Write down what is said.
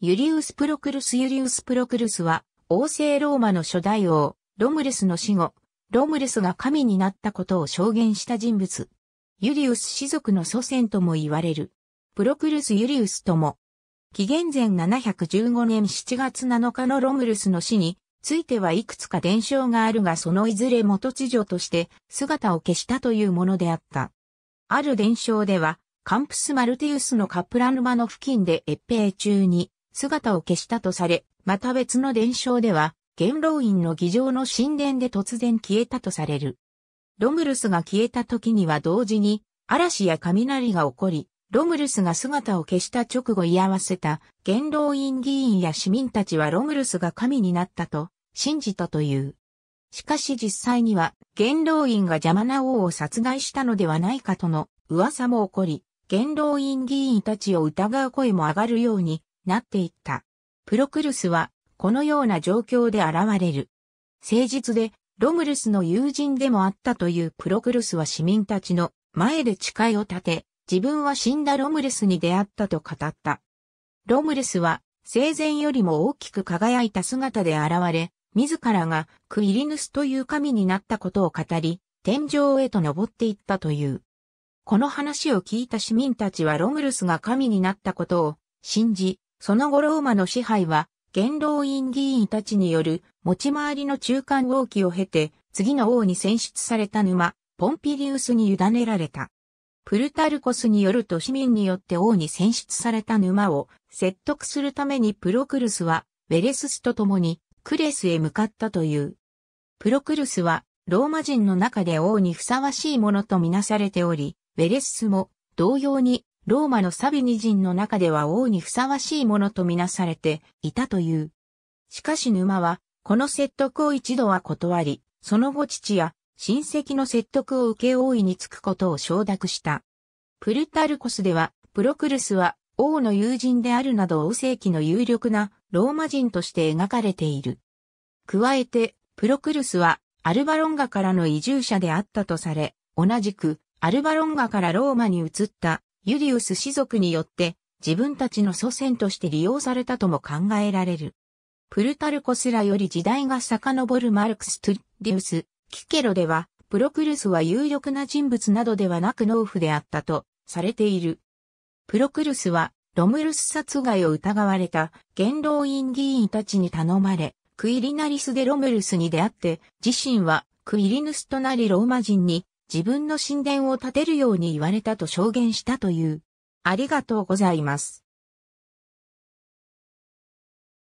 ユリウス・プロクルス・ユリウス・プロクルスは、王政ローマの初代王、ロムルスの死後、ロムルスが神になったことを証言した人物。ユリウス氏族の祖先とも言われる。プロクルス・ユリウスとも。紀元前715年7月7日のロムルスの死についてはいくつか伝承があるがそのいずれ元知女として姿を消したというものであった。ある伝承では、カンプス・マルティウスのカプラヌマの付近で越平中に姿を消したとされ、また別の伝承では、元老院の議場の神殿で突然消えたとされる。ロムルスが消えた時には同時に、嵐や雷が起こり、ロムルスが姿を消した直後居合わせた元老院議員や市民たちはロムルスが神になったと信じたという。しかし実際には元老院が邪魔な王を殺害したのではないかとの噂も起こり、元老院議員たちを疑う声も上がるようになっていった。プロクルスは、このような状況で現れる。誠実で、ロムルスの友人でもあったというプロクルスは市民たちの前で誓いを立て、自分は死んだロムルスに出会ったと語った。ロムルスは、生前よりも大きく輝いた姿で現れ、自らがクイリヌスという神になったことを語り、天井へと登っていったという。この話を聞いた市民たちはロムルスが神になったことを信じ、その後ローマの支配は、元老院議員たちによる持ち回りの中間王期を経て、次の王に選出された沼、ポンピリウスに委ねられた。プルタルコスによると市民によって王に選出された沼を説得するためにプロクルスはベレススと共にクレスへ向かったという。プロクルスはローマ人の中で王にふさわしいものとみなされており、ベレススも同様にローマのサビニ人の中では王にふさわしいものとみなされていたという。しかし沼は、この説得を一度は断り、その後父や親戚の説得を受け王位につくことを承諾した。プルタルコスでは、プロクルスは王の友人であるなど王世紀の有力なローマ人として描かれている。加えて、プロクルスはアルバロンガからの移住者であったとされ、同じくアルバロンガからローマに移ったユリウス氏族によって自分たちの祖先として利用されたとも考えられる。プルタルコスらより時代が遡るマルクス・トゥリウス、キケロでは、プロクルスは有力な人物などではなく農夫であったとされている。プロクルスは、ロムルス殺害を疑われた元老院議員たちに頼まれ、クイリナリスでロムルスに出会って、自身はクイリヌスとなりローマ人に自分の神殿を建てるように言われたと証言したという。ありがとうございます。